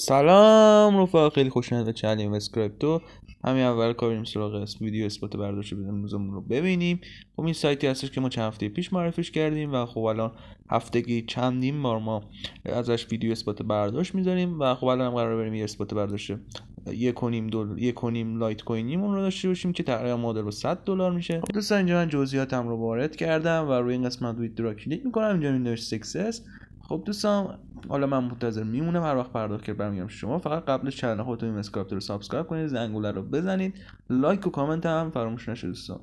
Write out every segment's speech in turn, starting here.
سلام رفقا خیلی خوش اومدید چنل تو همین اول بریم سراغ ویدیو اسپات برداشت به امروزمون رو ببینیم خب این سایتی هستش که ما چند هفته پیش معرفش کردیم و خب الان هفتگی چندین بار ما ازش ویدیو اثبات برداشت میذاریم و خب الان هم قرار بریم یه اثبات برداشت یک کنیم دل... لایت کوینیمون رو داشته باشیم که تقریبا مدل رو 100 دلار میشه خب دوستان اینجا من جزئیاتم رو وارد کردم و روی این قسمت ویدیو را کلیک میکنم اینجا می سکسس خب دوستان حالا من منتظر میمونم هر وقت پرداخت کرد برمیگم شما فقط قبل چنل خودتون این اسکرپت رو سابسکرایب کنید زنگوله رو بزنید لایک و کامنت هم فراموش نشه دوستان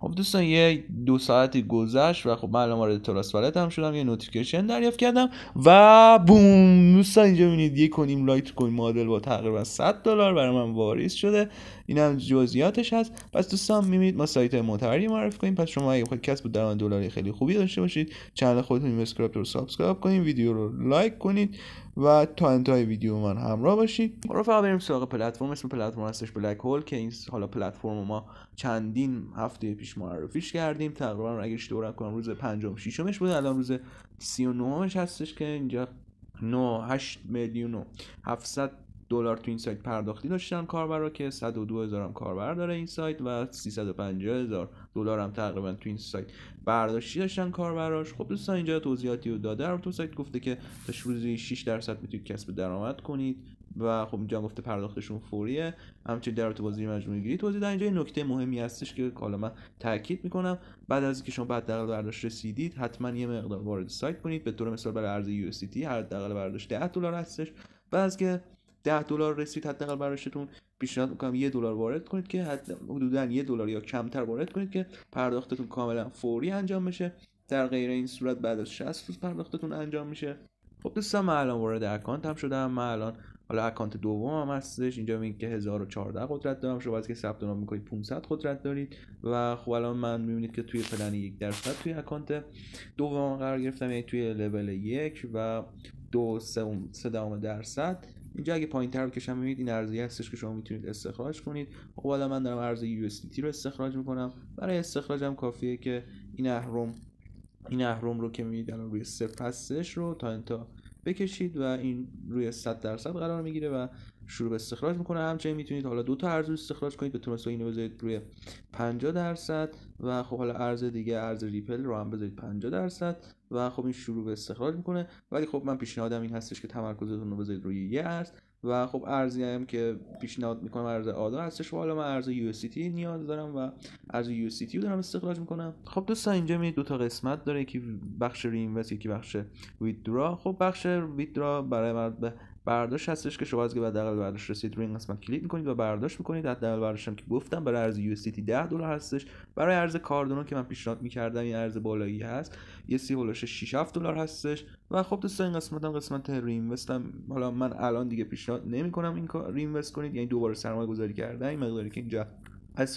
خب دوستان یه دو ساعتی گذشت و خب من رد وارد تراس هم شدم یه نوتیفیکیشن دریافت کردم و بوم دوستان اینجا ببینید یک کنیم لایت کوین مدل با تقریبا 100 دلار برای من واریز شده این هم جزئیاتش هست پس دوستان میبینید ما سایت معتبری معرفی کنیم پس شما اگه خود کسب درآمد دلاری خیلی خوبی داشته باشید چنل خودتون اینوستکراپت رو سابسکرایب کنید ویدیو رو لایک کنید و تا انتهای ویدیو من همراه باشید رفقا بریم سراغ پلتفرم اسم پلتفرم هستش بلک هول که این حالا پلتفرم ما چندین هفته پیش پیش معرفیش کردیم تقریبا اگه اشتباه کنم روز پنجم ششمش بود الان روز 39 هستش که اینجا 9 8 میلیون و 700 دلار تو این سایت پرداختی داشتن کاربرا که 102 هزار هم کاربر داره این سایت و 350 هزار دلار هم تقریبا تو این سایت برداشتی داشتن کاربراش خب دوستان اینجا توضیحاتی رو داده رو تو سایت گفته که تا روزی 6 درصد میتونید کسب درآمد کنید و خب اینجا گفته پرداختشون فوریه همچنین در تو بازی مجموعه گیری توضیح در اینجا یه نکته مهمی هستش که حالا من تاکید میکنم بعد از اینکه شما بعد دقل برداشت رسیدید حتما یه مقدار وارد سایت کنید به طور مثال برای ارز یو اس تی هر برداشت 10 دلار هستش بعد از که 10 دلار رسید حداقل براشتون پیشنهاد میکنم یه دلار وارد کنید که حدودا یه دلار یا کمتر وارد کنید که پرداختتون کاملا فوری انجام بشه در غیر این صورت بعد از 60 روز پرداختتون انجام میشه خب دوستان من الان وارد اکانت هم شدم من الان حالا اکانت دوم هم هستش اینجا میگه که 1014 قدرت دارم شما که ثبت نام میکنید 500 قدرت دارید و خب الان من میبینید که توی پلن یک درصد توی اکانت دوم قرار گرفتم یعنی توی لول یک و دو سه, سه درصد اینجا اگه پایین تر بکشم ببینید این ارزی هستش که شما میتونید استخراج کنید خب حالا من دارم ارز یو رو استخراج میکنم برای استخراجم کافیه که این اهرم این اهرم رو که میبینید الان روی صفر هستش رو تا انتا بکشید و این روی 100 درصد قرار میگیره و شروع به استخراج میکنه همچنین میتونید حالا دو تا ارز استخراج کنید به مثلا اینو بذارید روی 50 درصد و خب حالا ارز دیگه ارز ریپل رو هم بذارید 50 درصد و خب این شروع به استخراج میکنه ولی خب من پیشنهادم این هستش که تمرکزتون رو بذارید روی یه ارز و خب ارزی هم که پیشنهاد میکنم ارز آدا هستش و حالا من ارز یو نیاز دارم و ارز یو رو دارم استخراج میکنم خب دوستان اینجا می دو تا قسمت داره یکی بخش و یکی بخش ویدرا خب بخش ویدرا برای من برداشت هستش که شما از که بعد برداشت رسید روی این قسمت کلیک میکنید و برداشت میکنید حداقل برداشتم که گفتم برای ارز یو 10 دلار هستش برای ارز کاردونو که من پیشنهاد میکردم این ارز بالایی هست یه سی هولوش 6 دلار هستش و خب دوستان این قسمت هم قسمت رینوست هم حالا من الان دیگه پیشنهاد نمیکنم این کار رینوست کنید یعنی دوباره سرمایه گذاری کردن این مقداری که اینجا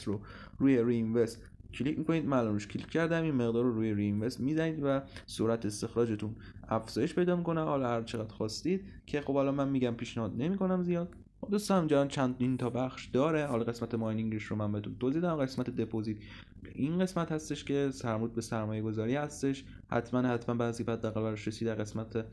رو روی رینوست کلیک میکنید من روش کلیک کردم این مقدار رو روی اینوست میزنید و سرعت استخراجتون افزایش پیدا میکنه حالا هر چقدر خواستید که خب حالا من میگم پیشنهاد نمیکنم زیاد خب دوستان جان چند این تا بخش داره حالا قسمت ماینینگش رو من بهتون توضیح دادم قسمت دپوزیت این قسمت هستش که سرمود به سرمایه گذاری هستش حتما حتما بعضی بعد دقل براش رسید در قسمت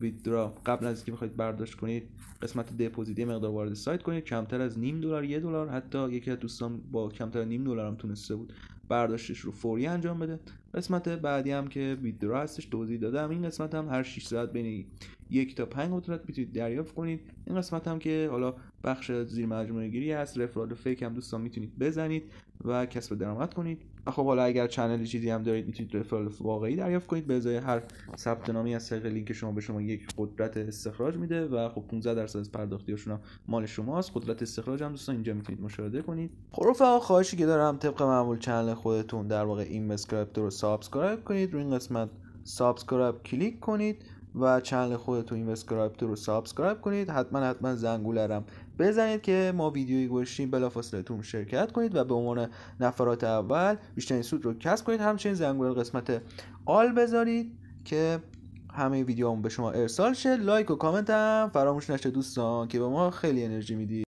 ویدرا قبل از اینکه بخواید برداشت کنید قسمت دپوزیت مقدار وارد سایت کنید کمتر از نیم دلار یه دلار حتی یکی از دوستان با کمتر از نیم دلار هم تونسته بود برداشتش رو فوری انجام بده قسمت بعدی هم که ویدیو هستش توضیح دادم این قسمت هم هر 6 ساعت بین یک تا 5 قدرت میتونید دریافت کنید این قسمت هم که حالا بخش زیر مجموعه گیری هست رفرال فیک هم دوستان میتونید بزنید و کسب درآمد کنید و خب حالا اگر چنل چیزی هم دارید میتونید رفرال واقعی دریافت کنید به ازای هر ثبت نامی از طریق لینک شما به شما یک قدرت استخراج میده و خب 15 درصد از پرداختیاشون شما مال شماست قدرت استخراج هم دوستان اینجا میتونید مشاهده کنید خروف رفقا خواهشی که دارم طبق معمول چنل خودتون در واقع این رو سابسکرایب کنید روی این قسمت سابسکرایب کلیک کنید و چنل خودتون این تو رو سابسکرایب کنید حتما حتما رم. بزنید که ما ویدیویی گذاشتیم بلافاصله تو شرکت کنید و به عنوان نفرات اول بیشترین سود رو کسب کنید همچنین زنگوله قسمت آل بذارید که همه ویدیوامون به شما ارسال شه لایک و کامنت هم فراموش نشه دوستان که به ما خیلی انرژی میدید